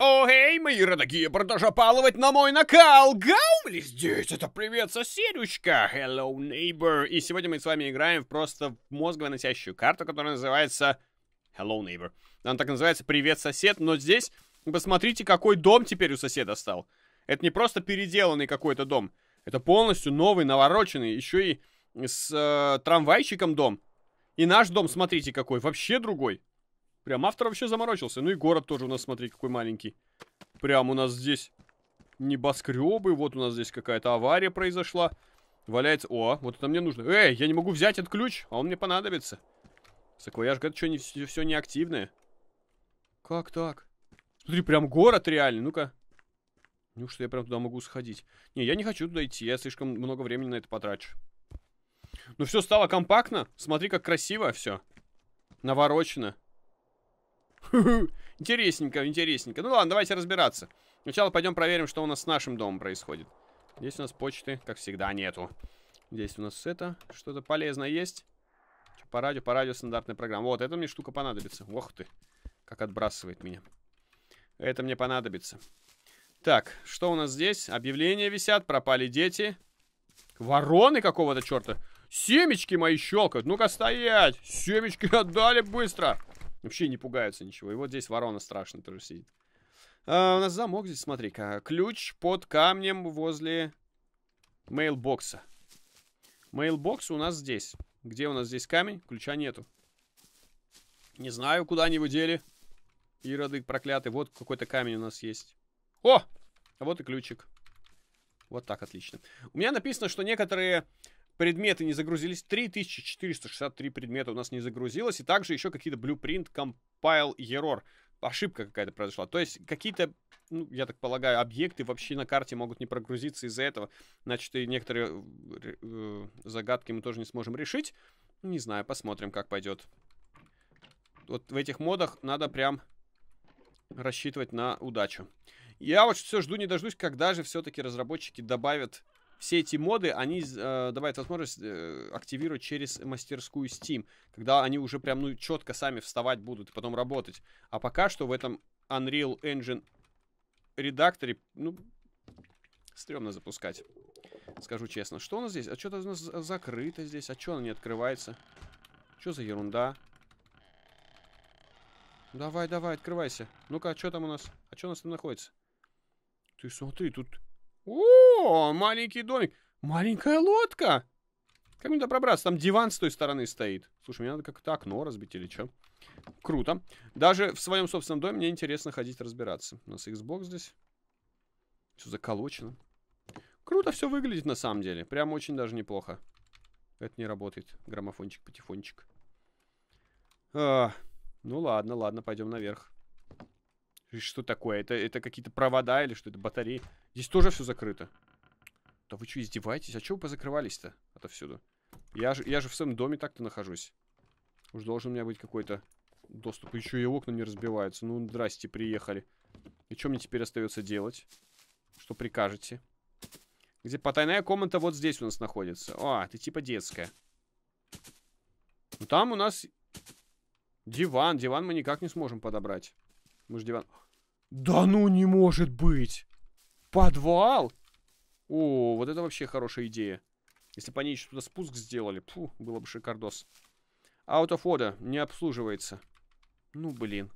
О, эй, мои родогие, продолжа паловать на мой накал! Гаули здесь! Это привет, соседочка. Hello, neighbor! И сегодня мы с вами играем в просто мозгово карту, которая называется... Hello, neighbor. Она так называется «Привет, сосед», но здесь посмотрите, какой дом теперь у соседа стал. Это не просто переделанный какой-то дом. Это полностью новый, навороченный, еще и с э, трамвайчиком дом. И наш дом, смотрите, какой, вообще другой. Прям автор вообще заморочился. Ну и город тоже у нас, смотри, какой маленький. Прям у нас здесь небоскребы. Вот у нас здесь какая-то авария произошла. Валяется... О, вот это мне нужно. Эй, я не могу взять этот ключ, а он мне понадобится. Саквояж, говорит, что не, все, неактивное. Как так? Смотри, прям город реальный, Ну-ка. Неужто я прям туда могу сходить? Не, я не хочу туда идти. Я слишком много времени на это потрачу. Ну все стало компактно. Смотри, как красиво все. Наворочено. Интересненько, интересненько. Ну ладно, давайте разбираться. Сначала пойдем проверим, что у нас с нашим домом происходит. Здесь у нас почты, как всегда, нету. Здесь у нас это, что-то полезное есть. по радио, по радио стандартная программа. Вот, эта мне штука понадобится. Ох ты, как отбрасывает меня. Это мне понадобится. Так, что у нас здесь? Объявления висят, пропали дети. Вороны какого-то черта. Семечки мои щелкают. Ну-ка стоять. Семечки отдали Быстро. Вообще не пугаются ничего. И вот здесь ворона страшно тоже сидит. А, у нас замок здесь, смотри-ка. Ключ под камнем возле мейлбокса. Мейлбокс у нас здесь. Где у нас здесь камень? Ключа нету. Не знаю, куда они его дели. Ироды проклятые. Вот какой-то камень у нас есть. О! А вот и ключик. Вот так, отлично. У меня написано, что некоторые Предметы не загрузились. 3463 предмета у нас не загрузилось. И также еще какие-то blueprint compile error. Ошибка какая-то произошла. То есть какие-то, ну, я так полагаю, объекты вообще на карте могут не прогрузиться из-за этого. Значит, и некоторые э, загадки мы тоже не сможем решить. Не знаю, посмотрим, как пойдет. Вот в этих модах надо прям рассчитывать на удачу. Я вот все жду не дождусь, когда же все-таки разработчики добавят все эти моды, они э, добавят возможность э, активировать через мастерскую Steam, когда они уже прям, ну, четко сами вставать будут и потом работать. А пока что в этом Unreal Engine редакторе, ну, стрёмно запускать. Скажу честно. Что у нас здесь? А что-то у нас закрыто здесь. А что оно не открывается? Что за ерунда? Давай, давай, открывайся. Ну-ка, а что там у нас? А что у нас там находится? Ты смотри, тут о, маленький домик. Маленькая лодка. Как мне туда пробраться? Там диван с той стороны стоит. Слушай, мне надо как-то окно разбить или что. Круто. Даже в своем собственном доме мне интересно ходить разбираться. У нас Xbox здесь. Все заколочено. Круто все выглядит на самом деле. Прям очень даже неплохо. Это не работает. Граммофончик, патефончик. А, ну ладно, ладно, пойдем наверх. Что такое? Это, это какие-то провода или что это батареи? Здесь тоже все закрыто. Да вы что, издеваетесь? А чего вы позакрывались-то отовсюду? Я же, я же в своем доме так-то нахожусь. Уж должен у меня быть какой-то доступ. Еще и окна не разбиваются. Ну, здрасте, приехали. И что мне теперь остается делать? Что прикажете? Где потайная комната вот здесь у нас находится. А, ты типа детская. Ну, там у нас диван. Диван мы никак не сможем подобрать. Мы же диван... Да ну не может быть! Подвал? О, вот это вообще хорошая идея. Если бы они еще туда спуск сделали, пфу, было бы шикардос. Out of order, не обслуживается. Ну, блин.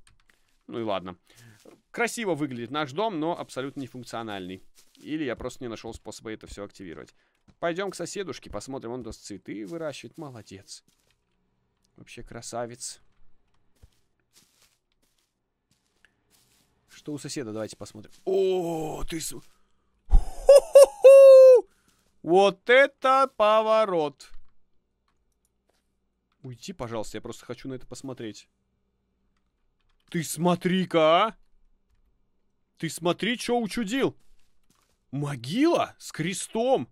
Ну и ладно. Красиво выглядит наш дом, но абсолютно нефункциональный. Или я просто не нашел способа это все активировать. Пойдем к соседушке, посмотрим, он даст цветы выращивает. Молодец. Вообще красавец. Что у соседа? Давайте посмотрим. О, ты... Вот это поворот. Уйди, пожалуйста, я просто хочу на это посмотреть. Ты смотри-ка, а! Ты смотри, что учудил. Могила с крестом.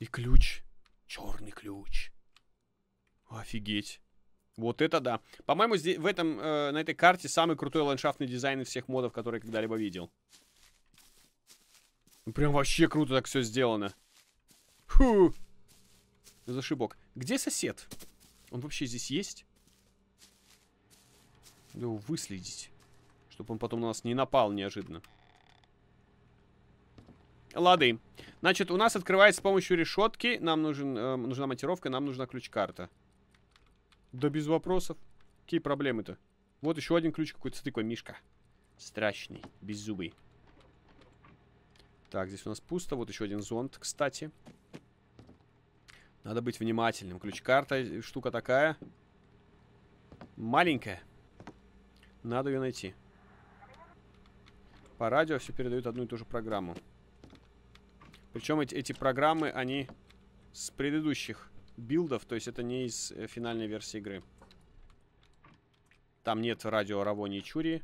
И ключ. Черный ключ. Офигеть. Вот это да. По-моему, здесь, в этом, э, на этой карте самый крутой ландшафтный дизайн из всех модов, которые я когда-либо видел. Ну, прям вообще круто так все сделано. Фу! Зашибок. Где сосед? Он вообще здесь есть? Надо его выследить. Чтобы он потом на нас не напал неожиданно. Лады. Значит, у нас открывается с помощью решетки. Нам нужен, э, нужна монтировка, нам нужна ключ-карта. Да без вопросов. Какие проблемы-то? Вот еще один ключ какой-то с тыквой, Мишка. Страшный, беззубый. Так, здесь у нас пусто. Вот еще один зонт, кстати. Надо быть внимательным. Ключ-карта, штука такая. Маленькая. Надо ее найти. По радио все передают одну и ту же программу. Причем эти, эти программы, они с предыдущих билдов, то есть это не из э, финальной версии игры. Там нет радио Равони и Чури.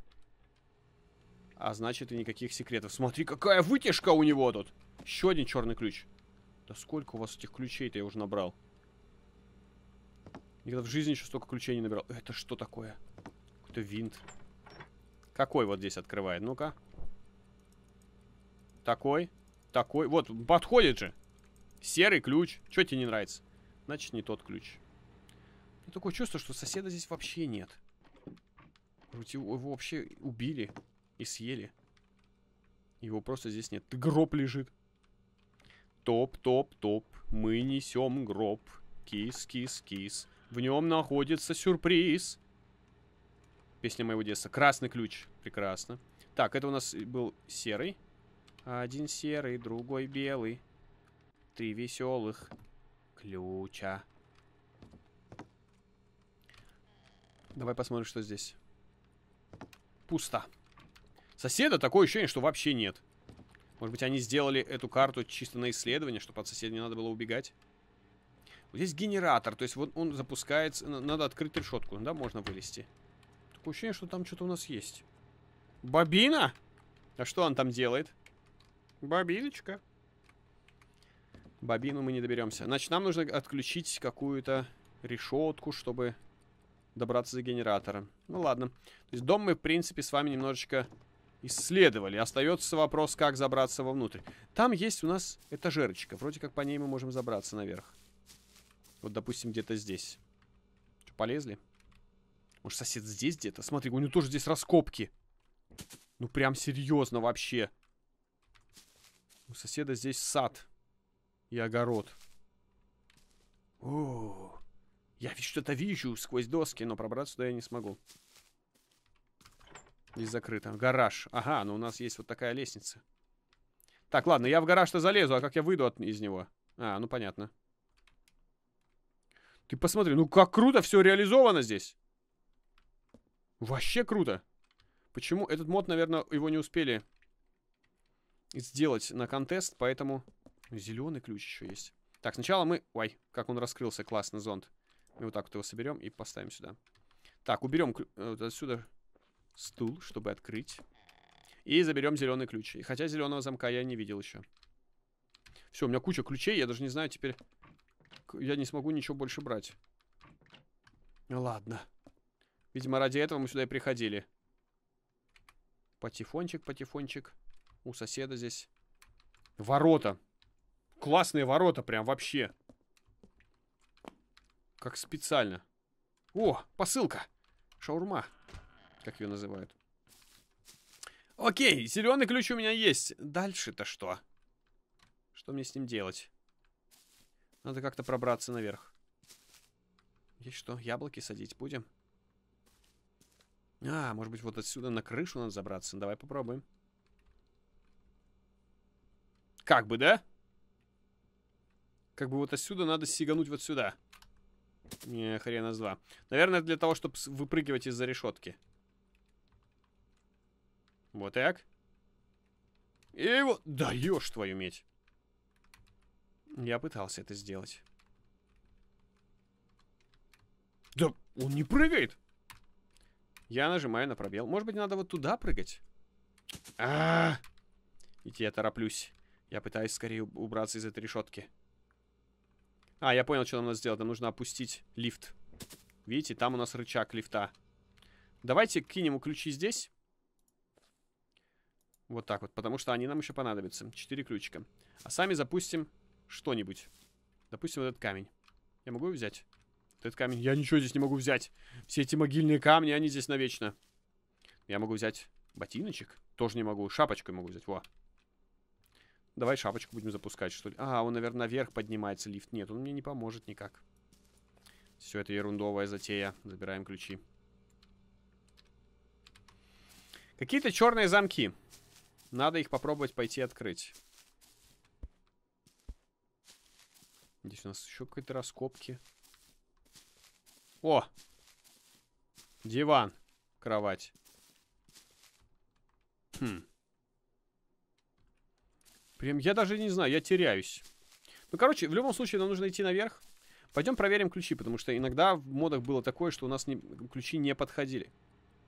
А значит и никаких секретов. Смотри, какая вытяжка у него тут! Еще один черный ключ. Да сколько у вас этих ключей-то я уже набрал? Никогда в жизни еще столько ключей не набирал. Это что такое? Какой-то винт. Какой вот здесь открывает? Ну-ка. Такой. Такой. Вот, подходит же. Серый ключ. Что тебе не нравится? Значит, не тот ключ. И такое чувство, что соседа здесь вообще нет. Его вообще убили и съели. Его просто здесь нет. Гроб лежит. Топ, топ, топ. Мы несем гроб. Кис, кис, кис. В нем находится сюрприз. Песня моего детства. Красный ключ. Прекрасно. Так, это у нас был серый. Один серый, другой белый. Три веселых. Ключа. Давай посмотрим, что здесь. Пусто. Соседа такое ощущение, что вообще нет. Может быть, они сделали эту карту чисто на исследование, чтобы от соседа не надо было убегать. Вот здесь генератор, то есть вот он запускается... Надо открыть решетку, да, можно вылезти. Такое ощущение, что там что-то у нас есть. Бобина? А что он там делает? Бобиночка. Бобину мы не доберемся. Значит, нам нужно отключить какую-то решетку, чтобы добраться до генератора. Ну ладно. То есть дом мы, в принципе, с вами немножечко исследовали. Остается вопрос, как забраться вовнутрь. Там есть у нас этажерочка. Вроде как по ней мы можем забраться наверх. Вот, допустим, где-то здесь. Что, полезли? Может, сосед здесь где-то? Смотри, у него тоже здесь раскопки. Ну, прям серьезно вообще. У соседа здесь сад и огород. О, я ведь что-то вижу сквозь доски, но пробраться туда я не смогу. Здесь закрыто. Гараж. Ага, но у нас есть вот такая лестница. Так, ладно, я в гараж-то залезу, а как я выйду от, из него? А, ну понятно. Ты посмотри, ну как круто все реализовано здесь. Вообще круто. Почему? Этот мод, наверное, его не успели сделать на контест, поэтому Зеленый ключ еще есть. Так, сначала мы... Ой, как он раскрылся, классный зонд. Мы вот так вот его соберем и поставим сюда. Так, уберем клю... Э, вот отсюда стул, чтобы открыть. И заберем зеленый ключ. И хотя зеленого замка я не видел еще. Все, у меня куча ключей, я даже не знаю теперь... Я не смогу ничего больше брать. Ладно. Видимо, ради этого мы сюда и приходили. Патефончик, патефончик. У соседа здесь. Ворота. Классные ворота прям вообще. Как специально. О, посылка. Шаурма. Как ее называют. Окей, зеленый ключ у меня есть. Дальше-то что? Что мне с ним делать? Надо как-то пробраться наверх. И что, яблоки садить будем? А, может быть, вот отсюда на крышу надо забраться. Давай попробуем. Как бы, да? Как бы вот отсюда надо сигануть вот сюда. Не, хрена с два. Наверное, для того, чтобы выпрыгивать из-за решетки. Вот так. И вот... Даешь твою медь. Я пытался это сделать. Да он не прыгает. Я нажимаю на пробел. Может быть, надо вот туда прыгать? А, -а, -а. Ведь я тороплюсь. Я пытаюсь скорее убраться из этой решетки. А, я понял, что нам надо сделать. Нам нужно опустить лифт. Видите, там у нас рычаг лифта. Давайте кинем ключи здесь. Вот так вот, потому что они нам еще понадобятся. Четыре ключика. А сами запустим что-нибудь. Допустим, вот этот камень. Я могу его взять? Вот этот камень. Я ничего здесь не могу взять. Все эти могильные камни, они здесь навечно. Я могу взять ботиночек. Тоже не могу. Шапочку могу взять. Во. Давай шапочку будем запускать, что ли. А, он, наверное, наверх поднимается, лифт. Нет, он мне не поможет никак. Все это ерундовая затея. Забираем ключи. Какие-то черные замки. Надо их попробовать пойти открыть. Здесь у нас еще какие-то раскопки. О! Диван. Кровать. Хм. Прям, я даже не знаю, я теряюсь. Ну, короче, в любом случае нам нужно идти наверх. Пойдем проверим ключи, потому что иногда в модах было такое, что у нас не, ключи не подходили.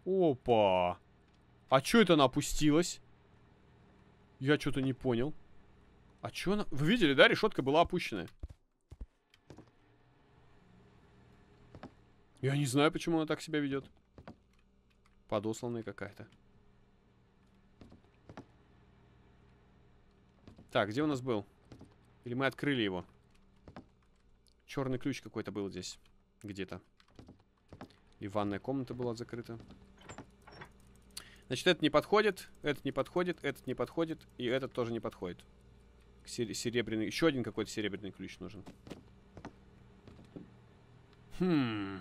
Опа! А чё это она опустилась? Я что-то не понял. А чё она... Вы видели, да? Решетка была опущенная. Я не знаю, почему она так себя ведет. Подосланная какая-то. Так, где у нас был? Или мы открыли его? Черный ключ какой-то был здесь. Где-то. И ванная комната была закрыта. Значит, этот не подходит, этот не подходит, этот не подходит, и этот тоже не подходит. Серебряный. Еще один какой-то серебряный ключ нужен. Хм.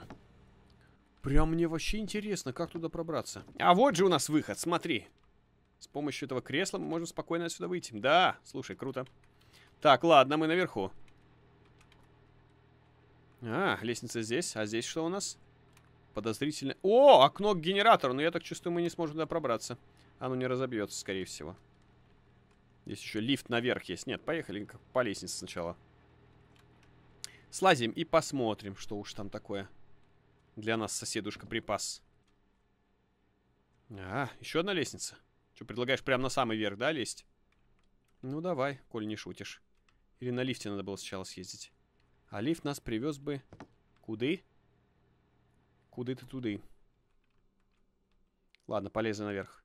Прям мне вообще интересно, как туда пробраться. А вот же у нас выход, Смотри. С помощью этого кресла мы можем спокойно отсюда выйти. Да, слушай, круто. Так, ладно, мы наверху. А, лестница здесь. А здесь что у нас? Подозрительно. О, окно к генератору. Но я так чувствую, мы не сможем туда пробраться. Оно не разобьется, скорее всего. Здесь еще лифт наверх есть. Нет, поехали по лестнице сначала. Слазим и посмотрим, что уж там такое. Для нас соседушка припас. А, еще одна лестница. Что, предлагаешь прямо на самый верх, да, лезть? Ну давай, коль не шутишь. Или на лифте надо было сначала съездить. А лифт нас привез бы... Куды? Куды ты туды? Ладно, полезли наверх.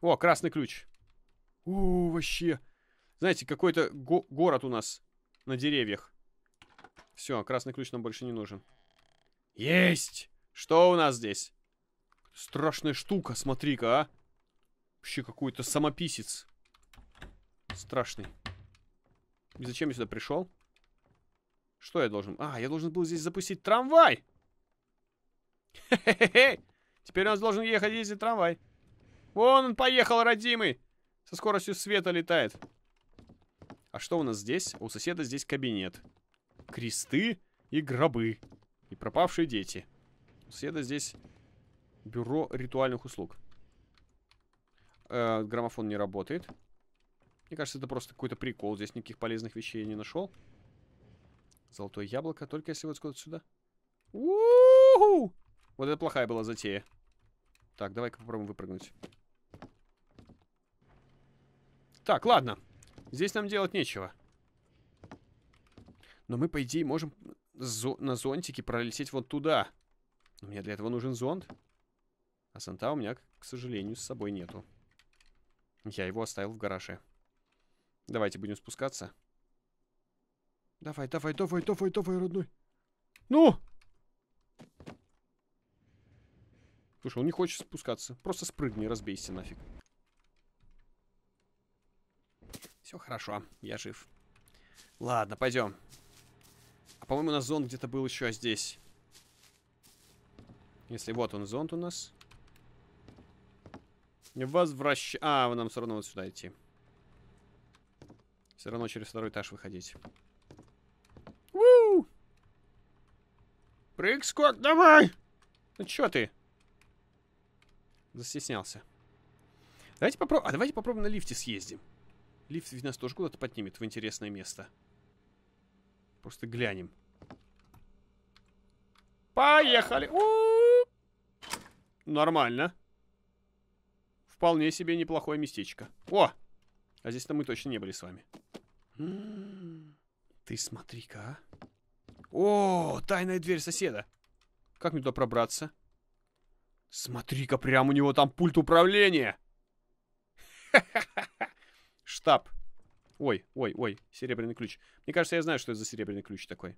О, красный ключ. О, вообще. Знаете, какой-то го город у нас на деревьях. Все, красный ключ нам больше не нужен. Есть! Что у нас здесь? Страшная штука, смотри-ка, а. Вообще какой-то самописец. Страшный. И зачем я сюда пришел? Что я должен? А, я должен был здесь запустить трамвай! Хе-хе-хе! Теперь у нас должен ехать ездить трамвай. Вон он поехал, родимый! Со скоростью света летает. А что у нас здесь? У соседа здесь кабинет. Кресты и гробы. И пропавшие дети. У соседа здесь бюро ритуальных услуг. Э, граммофон не работает. Мне кажется, это просто какой-то прикол. Здесь никаких полезных вещей я не нашел. Золотое яблоко, только если вот сюда. у -ху! Вот это плохая была затея. Так, давай-ка попробуем выпрыгнуть. Так, ладно. Здесь нам делать нечего. Но мы, по идее, можем зо на зонтике пролететь вот туда. Но мне для этого нужен зонт. А зонта у меня, к сожалению, с собой нету. Я его оставил в гараже. Давайте будем спускаться. Давай, давай, давай, давай, давай, родной. Ну! Слушай, он не хочет спускаться. Просто спрыгни, разбейся нафиг. Все хорошо, я жив. Ладно, пойдем. А по-моему, у нас зонт где-то был еще здесь. Если вот он зонт у нас. Возвращ... А, нам все равно вот сюда идти. Все равно через второй этаж выходить. Уу! Прыг, скок, давай! Ну чё ты? Застеснялся. Давайте попробуем... А давайте попробуем на лифте съездим. Лифт ведь нас тоже куда-то поднимет в интересное место. Просто глянем. Поехали! У -у -у! Нормально. Вполне себе неплохое местечко. О! А здесь-то мы точно не были с вами. Ты смотри-ка, а. О, тайная дверь соседа. Как мне туда пробраться? Смотри-ка, прям у него там пульт управления. Штаб. Ой, ой, ой, серебряный ключ. Мне кажется, я знаю, что это за серебряный ключ такой.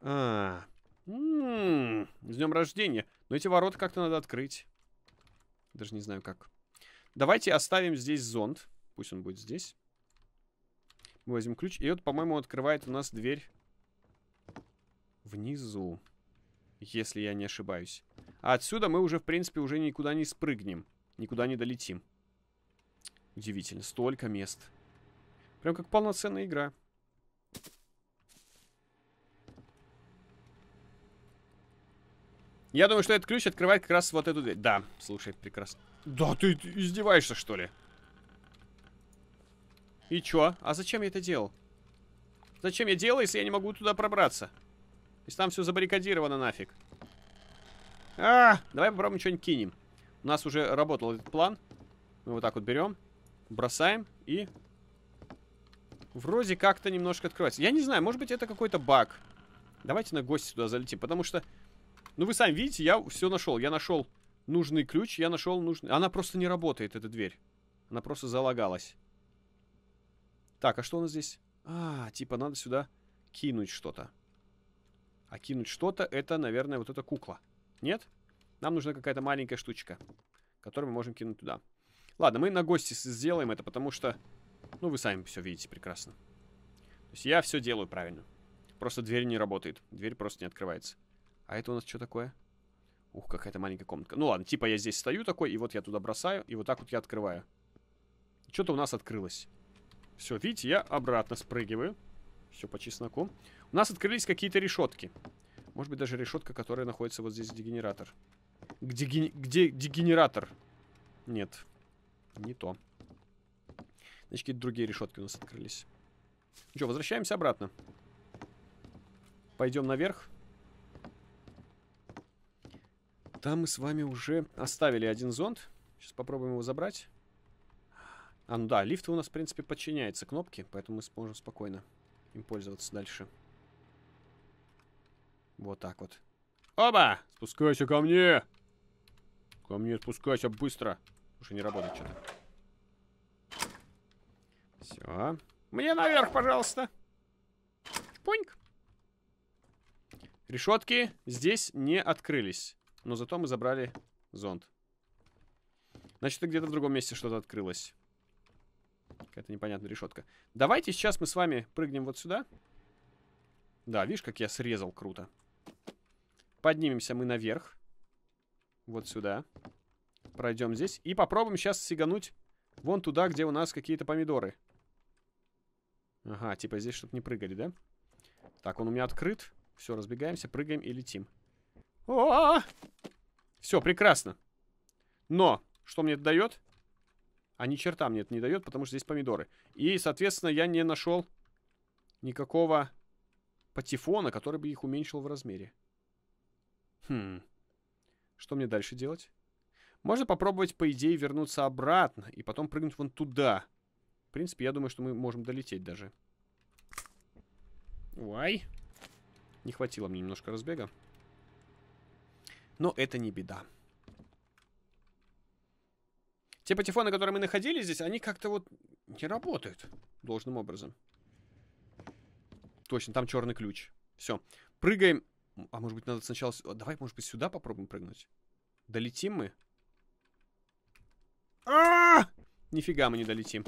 А, м -м, с днем рождения. Но эти ворота как-то надо открыть. Даже не знаю как. Давайте оставим здесь зонд. Пусть он будет здесь. Мы возьмем ключ. И вот, по-моему, открывает у нас дверь внизу. Если я не ошибаюсь. А отсюда мы уже, в принципе, уже никуда не спрыгнем. Никуда не долетим. Удивительно. Столько мест. Прям как полноценная игра. Я думаю, что этот ключ открывает как раз вот эту дверь. Да, слушай, прекрасно. Да ты, издеваешься, что ли? И чё? А зачем я это делал? Зачем я делал, если я не могу туда пробраться? Если там все забаррикадировано нафиг. А, -а, а, давай попробуем что-нибудь кинем. У нас уже работал этот план. Мы вот так вот берем, бросаем и... Вроде как-то немножко открывается. Я не знаю, может быть это какой-то баг. Давайте на гости туда залетим, потому что ну, вы сами видите, я все нашел. Я нашел нужный ключ, я нашел нужный... Она просто не работает, эта дверь. Она просто залагалась. Так, а что у нас здесь? А, типа надо сюда кинуть что-то. А кинуть что-то, это, наверное, вот эта кукла. Нет? Нам нужна какая-то маленькая штучка, которую мы можем кинуть туда. Ладно, мы на гости сделаем это, потому что... Ну, вы сами все видите прекрасно. То есть я все делаю правильно. Просто дверь не работает. Дверь просто не открывается. А это у нас что такое? Ух, какая-то маленькая комнатка. Ну ладно, типа я здесь стою такой, и вот я туда бросаю, и вот так вот я открываю. Что-то у нас открылось. Все, видите, я обратно спрыгиваю. Все по чесноку. У нас открылись какие-то решетки. Может быть, даже решетка, которая находится вот здесь, дегенератор. Где, где дегенератор? Нет. Не то. Значит, какие-то другие решетки у нас открылись. Ну что, возвращаемся обратно. Пойдем наверх. Там мы с вами уже оставили один зонд. Сейчас попробуем его забрать. А, ну да, лифт у нас, в принципе, подчиняется кнопке, поэтому мы сможем спокойно им пользоваться дальше. Вот так вот. Оба! Спускайся ко мне! Ко мне спускайся быстро! Уже не работает что-то. Все. Мне наверх, пожалуйста. Чпоньк. Решетки здесь не открылись. Но зато мы забрали зонд. Значит, где-то в другом месте что-то открылось. Какая-то непонятная решетка. Давайте сейчас мы с вами прыгнем вот сюда. Да, видишь, как я срезал круто. Поднимемся мы наверх. Вот сюда. Пройдем здесь. И попробуем сейчас сигануть вон туда, где у нас какие-то помидоры. Ага, типа здесь, чтобы не прыгали, да? Так, он у меня открыт. Все, разбегаемся, прыгаем и летим. О! Все, прекрасно. Но, что мне это дает? А ни черта мне это не дает, потому что здесь помидоры. И, соответственно, я не нашел никакого патефона, который бы их уменьшил в размере. Хм. Что мне дальше делать? Можно попробовать, по идее, вернуться обратно и потом прыгнуть вон туда. В принципе, я думаю, что мы можем долететь даже. Уай. Не хватило мне немножко разбега но это не беда. Те патефоны, которые мы находили здесь, они как-то вот не работают должным образом. Точно, там черный ключ. Все. Прыгаем. А может быть, надо сначала... Давай, может быть, сюда попробуем прыгнуть. Долетим мы? А -а -а! Нифига мы не долетим.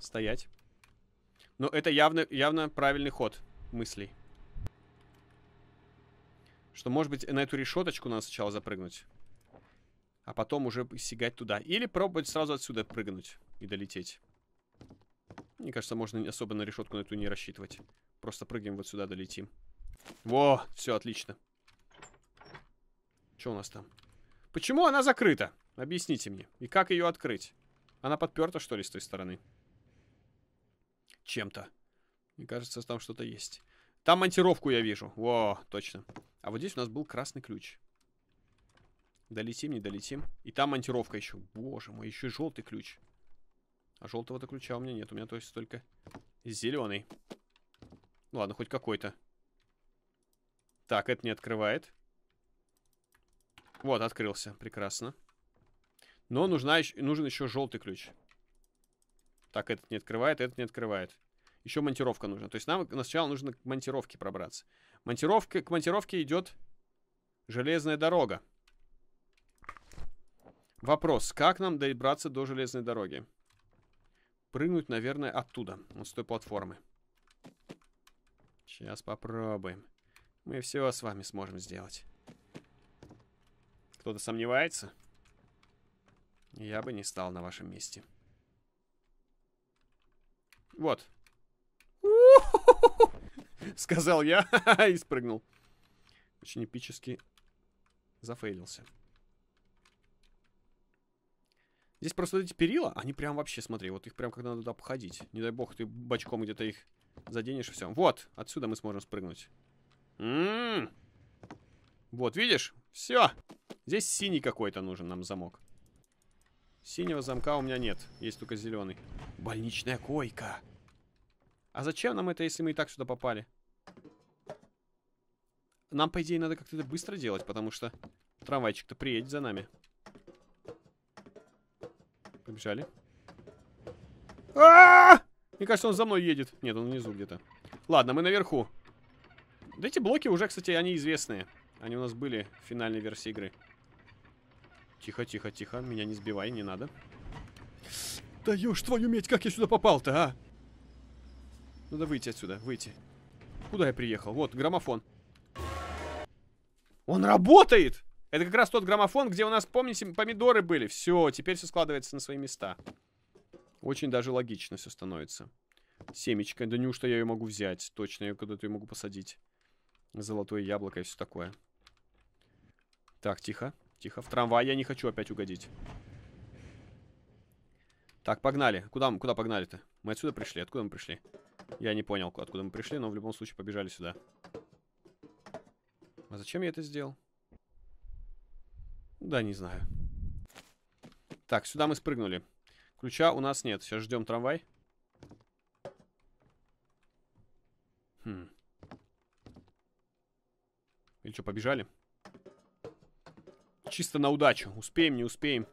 Стоять. Но это явно, явно правильный ход мыслей. Что, может быть, на эту решеточку надо сначала запрыгнуть. А потом уже сигать туда. Или пробовать сразу отсюда прыгнуть и долететь. Мне кажется, можно особо на решетку на эту не рассчитывать. Просто прыгаем вот сюда, долетим. Во, все отлично. Что у нас там? Почему она закрыта? Объясните мне. И как ее открыть? Она подперта, что ли, с той стороны? Чем-то. Мне кажется, там что-то есть. Там монтировку я вижу. Во, точно. А вот здесь у нас был красный ключ. Долетим, не долетим. И там монтировка еще. Боже мой, еще и желтый ключ. А желтого-то ключа у меня нет. У меня то есть только зеленый. Ну ладно, хоть какой-то. Так, это не открывает. Вот, открылся. Прекрасно. Но нужна, нужен еще желтый ключ. Так, этот не открывает, этот не открывает еще монтировка нужна. То есть нам сначала нужно к монтировке пробраться. Монтировка, к монтировке идет железная дорога. Вопрос, как нам добраться до железной дороги? Прыгнуть, наверное, оттуда, вот с той платформы. Сейчас попробуем. Мы все с вами сможем сделать. Кто-то сомневается? Я бы не стал на вашем месте. Вот. Сказал я и спрыгнул. Очень эпически зафейлился. Здесь просто эти перила, они прям вообще, смотри, вот их прям когда надо обходить. Не дай бог, ты бочком где-то их заденешь, все. Вот, отсюда мы сможем спрыгнуть. М -м -м. Вот, видишь? Все. Здесь синий какой-то нужен нам замок. Синего замка у меня нет, есть только зеленый. Больничная койка. А зачем нам это, если мы и так сюда попали? Нам, по идее, надо как-то это быстро делать, потому что трамвайчик-то приедет за нами. Побежали. А -а -а! Мне кажется, он за мной едет. Нет, он внизу где-то. Ладно, мы наверху. Да эти блоки уже, кстати, они известные. Они у нас были в финальной версии игры. Тихо, тихо, тихо. Меня не сбивай, не надо. Да Даешь твою медь, как я сюда попал-то, а? Надо ну выйти отсюда, выйти. Куда я приехал? Вот, граммофон. Он работает! Это как раз тот граммофон, где у нас, помните, помидоры были. Все, теперь все складывается на свои места. Очень даже логично все становится. Семечка, Да неужто я ее могу взять? Точно, я куда-то ее могу посадить. Золотое яблоко и все такое. Так, тихо. Тихо. В трамвай я не хочу опять угодить. Так, погнали. Куда, куда погнали-то? Мы отсюда пришли. Откуда мы пришли? Я не понял, откуда мы пришли, но в любом случае побежали сюда. А зачем я это сделал? Да, не знаю. Так, сюда мы спрыгнули. Ключа у нас нет. Сейчас ждем трамвай. Хм. Или что, побежали? Чисто на удачу. Успеем, не успеем.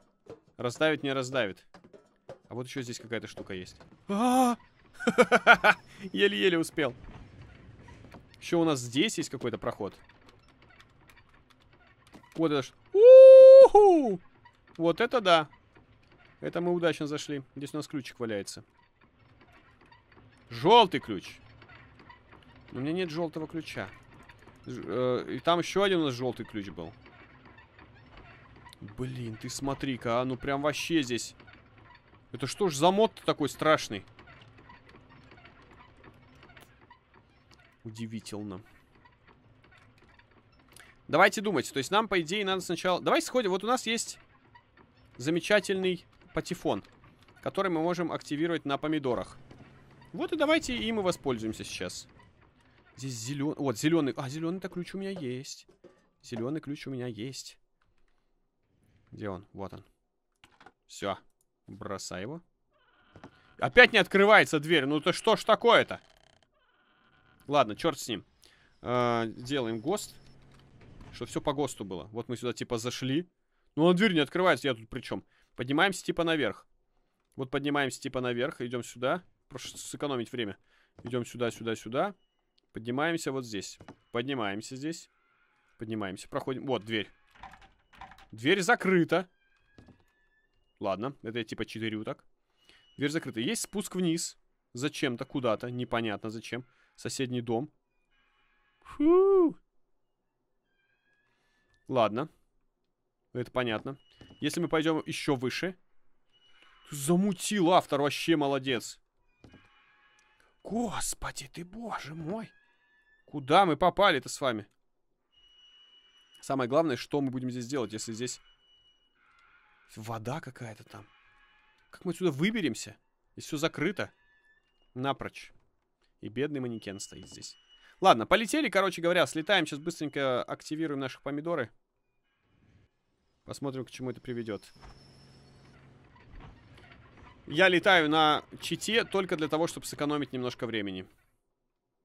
Раздавит, не раздавит. А вот еще здесь какая-то штука есть. А -а -а! Еле-еле успел. Еще у нас здесь есть какой-то проход. Вот это ж... Уху! Вот это да. Это мы удачно зашли. Здесь у нас ключик валяется. Желтый ключ. у меня нет желтого ключа. Э, и там еще один у нас желтый ключ был. Блин, ты смотри-ка, а ну прям вообще здесь. Это что ж за мод такой страшный? Удивительно. Давайте думать. То есть нам, по идее, надо сначала... Давай сходим. Вот у нас есть замечательный патефон, который мы можем активировать на помидорах. Вот и давайте им и воспользуемся сейчас. Здесь зеленый... Вот, зеленый... А, зеленый-то ключ у меня есть. Зеленый ключ у меня есть. Где он? Вот он. Все. Бросай его. Опять не открывается дверь. Ну то что ж такое-то? Ладно, черт с ним. Э, делаем ГОСТ. Что все по ГОСТу было. Вот мы сюда типа зашли. Ну, он дверь не открывается, я тут при чем? Поднимаемся типа наверх. Вот поднимаемся типа наверх, идем сюда. Просто сэкономить время. Идем сюда, сюда, сюда. Поднимаемся вот здесь. Поднимаемся здесь. Поднимаемся, проходим. Вот, дверь. Дверь закрыта. Ладно, это я типа 4 вот так. Дверь закрыта. Есть спуск вниз. Зачем-то куда-то, непонятно зачем. Соседний дом. Фу. Ладно. Это понятно. Если мы пойдем еще выше... Замутил автор, вообще молодец. Господи ты, боже мой. Куда мы попали-то с вами? Самое главное, что мы будем здесь делать, если здесь... Вода какая-то там. Как мы отсюда выберемся? Если все закрыто. Напрочь. И бедный манекен стоит здесь. Ладно, полетели, короче говоря, слетаем. Сейчас быстренько активируем наши помидоры. Посмотрим, к чему это приведет. Я летаю на чите только для того, чтобы сэкономить немножко времени.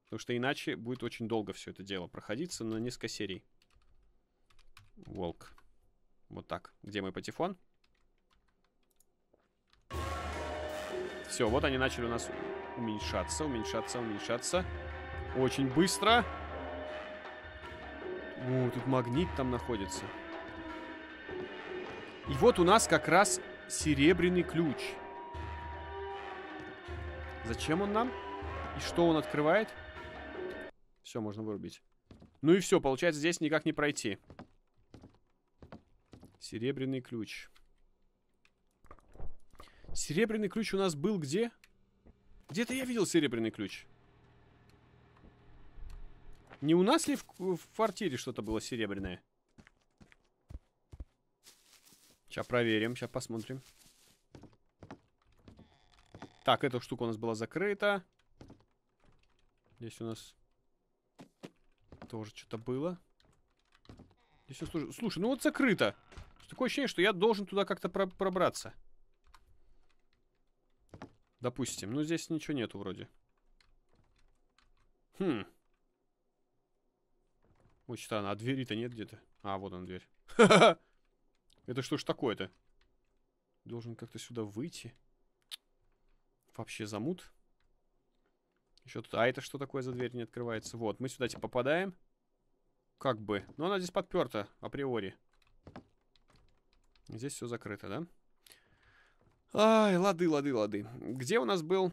Потому что иначе будет очень долго все это дело проходиться на несколько серий. Волк. Вот так. Где мой патефон? Все, вот они начали у нас уменьшаться, уменьшаться, уменьшаться. Очень быстро. О, тут магнит там находится. И вот у нас как раз серебряный ключ. Зачем он нам? И что он открывает? Все, можно вырубить. Ну и все, получается, здесь никак не пройти. Серебряный ключ. Серебряный ключ у нас был где? Где-то я видел серебряный ключ. Не у нас ли в, в квартире что-то было серебряное? Сейчас проверим, сейчас посмотрим. Так, эта штука у нас была закрыта. Здесь у нас тоже что-то было. Здесь все слушай, слушай, ну вот закрыто. Такое ощущение, что я должен туда как-то пробраться. Допустим. Ну, здесь ничего нету вроде. Хм. Вот что она, а двери-то нет где-то. А, вот она дверь. Это что ж такое-то? Должен как-то сюда выйти. Вообще замут. Еще тут... А это что такое за дверь не открывается? Вот, мы сюда типа попадаем. Как бы. Но она здесь подперта, априори. Здесь все закрыто, да? Ай, лады, лады, лады. Где у нас был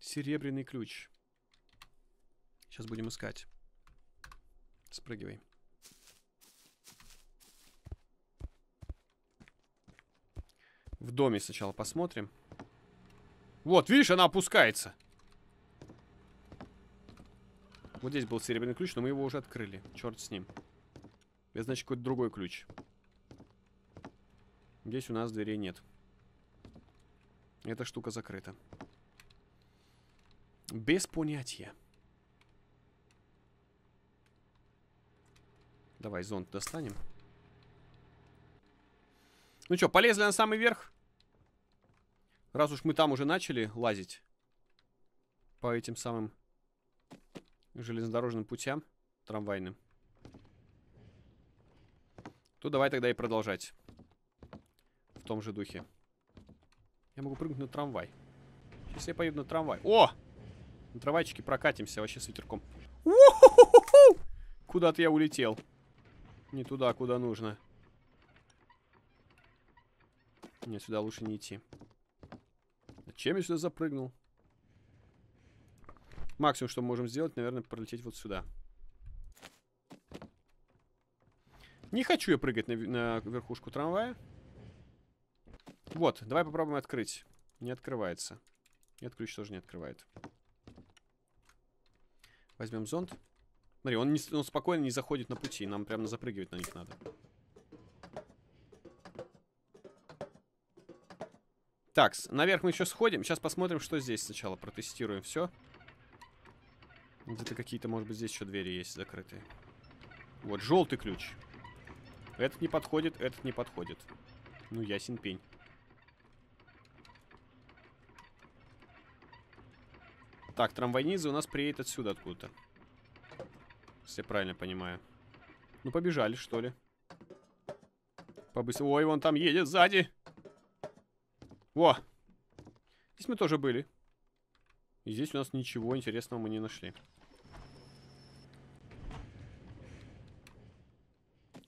серебряный ключ? Сейчас будем искать. Спрыгивай. В доме сначала посмотрим. Вот, видишь, она опускается. Вот здесь был серебряный ключ, но мы его уже открыли. Черт с ним. Это значит какой-то другой ключ. Ключ. Здесь у нас дверей нет. Эта штука закрыта. Без понятия. Давай зонт достанем. Ну что, полезли на самый верх? Раз уж мы там уже начали лазить по этим самым железнодорожным путям трамвайным, то давай тогда и продолжать том же духе. Я могу прыгнуть на трамвай. Сейчас я поеду на трамвай. О! На трамвайчике прокатимся вообще с ветерком. Куда-то я улетел. Не туда, куда нужно. Мне сюда лучше не идти. Зачем я сюда запрыгнул? Максимум, что мы можем сделать, наверное, пролететь вот сюда. Не хочу я прыгать на, на верхушку трамвая. Вот, давай попробуем открыть. Не открывается. Нет, ключ тоже не открывает. Возьмем зонд. Смотри, он, не, он спокойно не заходит на пути. Нам прям запрыгивать на них надо. Так, наверх мы еще сходим. Сейчас посмотрим, что здесь сначала. Протестируем все. Где-то какие-то, может быть, здесь еще двери есть закрытые. Вот, желтый ключ. Этот не подходит, этот не подходит. Ну, ясен пень. Так, трамвай у нас приедет отсюда откуда-то. Если я правильно понимаю. Ну, побежали, что ли. Побыстрее. Ой, вон там едет сзади. Во! Здесь мы тоже были. И здесь у нас ничего интересного мы не нашли.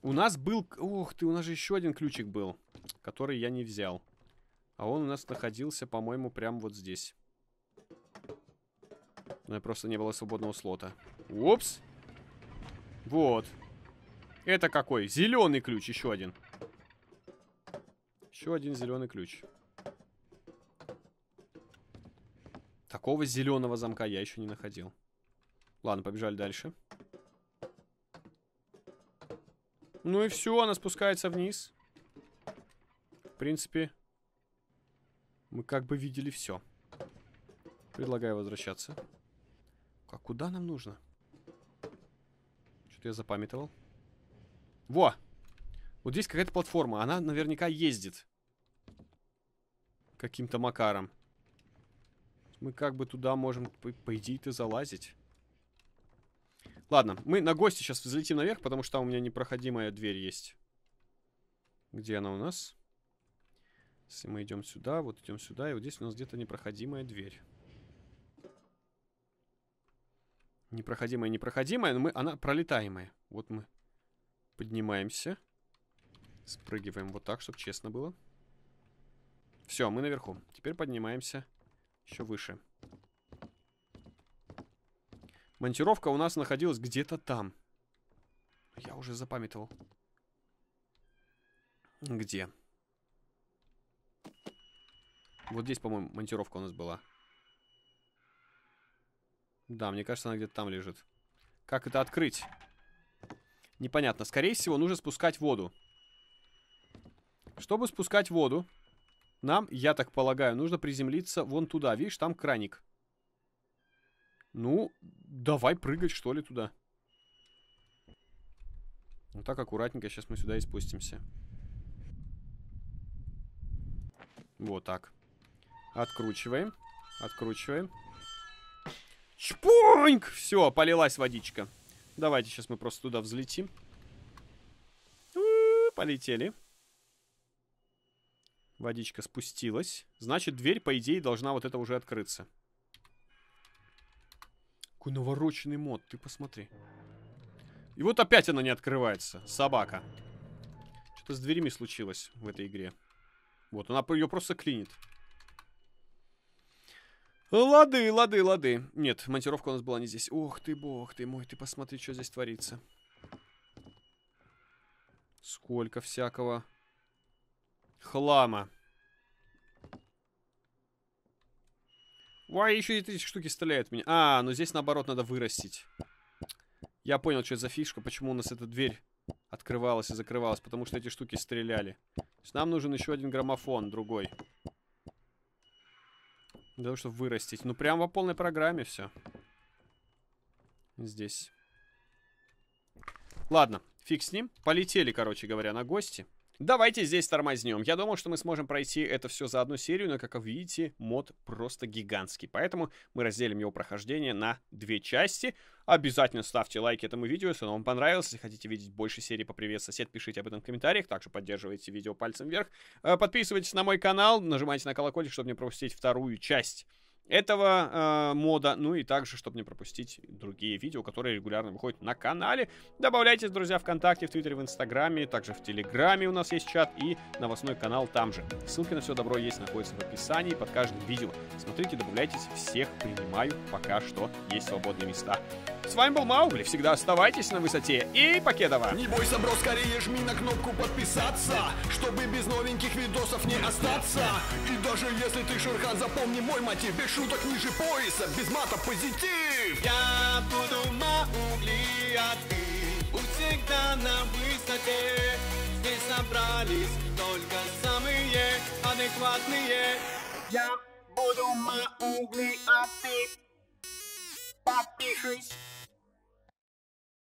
У нас был... Ох ты, у нас же еще один ключик был, который я не взял. А он у нас находился, по-моему, прямо вот здесь. У меня просто не было свободного слота. Упс. Вот. Это какой? Зеленый ключ, еще один. Еще один зеленый ключ. Такого зеленого замка я еще не находил. Ладно, побежали дальше. Ну и все, она спускается вниз. В принципе, мы как бы видели все. Предлагаю возвращаться. Куда нам нужно? Что-то я запамятовал. Во! Вот здесь какая-то платформа. Она наверняка ездит. Каким-то макаром. Мы как бы туда можем, по, по идее-то, залазить. Ладно, мы на гости сейчас взлетим наверх, потому что там у меня непроходимая дверь есть. Где она у нас? Если мы идем сюда, вот идем сюда, и вот здесь у нас где-то непроходимая дверь. Непроходимая, непроходимая, но мы, она пролетаемая. Вот мы поднимаемся. Спрыгиваем вот так, чтобы честно было. Все, мы наверху. Теперь поднимаемся еще выше. Монтировка у нас находилась где-то там. Я уже запамятовал. Где? Вот здесь, по-моему, монтировка у нас была. Да, мне кажется, она где-то там лежит. Как это открыть? Непонятно. Скорее всего, нужно спускать воду. Чтобы спускать воду, нам, я так полагаю, нужно приземлиться вон туда. Видишь, там краник. Ну, давай прыгать, что ли, туда. Ну так аккуратненько сейчас мы сюда и спустимся. Вот так. Откручиваем. Откручиваем. Чпоньк! Все, полилась водичка. Давайте сейчас мы просто туда взлетим. полетели. Водичка спустилась. Значит, дверь, по идее, должна вот это уже открыться. Какой навороченный мод, ты посмотри. И вот опять она не открывается. Собака. Что-то с дверями случилось в этой игре. Вот, она ее просто клинит. Лады, лады, лады. Нет, монтировка у нас была не здесь. Ох ты, бог ты мой, ты посмотри, что здесь творится. Сколько всякого хлама. Ой, еще эти штуки стреляют меня. А, ну здесь наоборот надо вырастить. Я понял, что это за фишка, почему у нас эта дверь открывалась и закрывалась, потому что эти штуки стреляли. То есть нам нужен еще один граммофон, другой. Для того, чтобы вырастить. Ну, прям по полной программе все. Здесь. Ладно, фиг с ним. Полетели, короче говоря, на гости. Давайте здесь тормознем. Я думал, что мы сможем пройти это все за одну серию, но, как вы видите, мод просто гигантский. Поэтому мы разделим его прохождение на две части. Обязательно ставьте лайки этому видео, если оно вам понравилось. Если хотите видеть больше серии по «Привет, сосед», пишите об этом в комментариях. Также поддерживайте видео пальцем вверх. Э, подписывайтесь на мой канал, нажимайте на колокольчик, чтобы не пропустить вторую часть этого э, мода. Ну и также, чтобы не пропустить другие видео, которые регулярно выходят на канале. Добавляйтесь, друзья, ВКонтакте, в Твиттере, в Инстаграме, также в Телеграме у нас есть чат и новостной канал там же. Ссылки на все добро есть, находятся в описании под каждым видео. Смотрите, добавляйтесь, всех принимаю, пока что есть свободные места. С вами был Маугли, всегда оставайтесь на высоте и Покедова. Не бойся, бро, скорее жми на кнопку подписаться, чтобы без новеньких видосов не остаться. И даже если ты шурхан, запомни мой мотив, без шуток ниже пояса, без мата позитив. Я буду Маугли, а ты всегда на высоте. Здесь собрались только самые адекватные. Я буду Маугли, а ты Papichos. Tá,